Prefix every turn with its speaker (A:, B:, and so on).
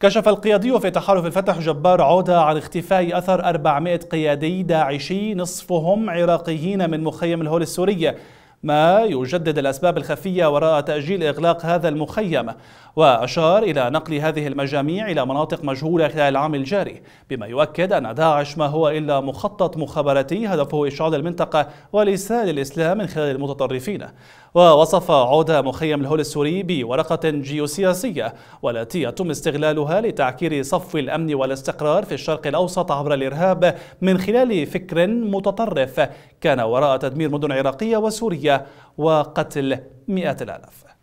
A: كشف القيادي في تحالف الفتح جبار عودة عن اختفاء أثر 400 قيادي داعشي نصفهم عراقيين من مخيم الهول السوري ما يجدد الأسباب الخفية وراء تأجيل إغلاق هذا المخيم وأشار إلى نقل هذه المجاميع إلى مناطق مجهولة خلال العام الجاري بما يؤكد أن داعش ما هو إلا مخطط مخابراتي هدفه إشعال المنطقة ولسان الإسلام من خلال المتطرفين ووصف عودة مخيم الهول السوري بورقة جيوسياسية والتي يتم استغلالها لتعكير صف الأمن والاستقرار في الشرق الأوسط عبر الإرهاب من خلال فكر متطرف كان وراء تدمير مدن عراقية وسورية وقتل مئات الآلاف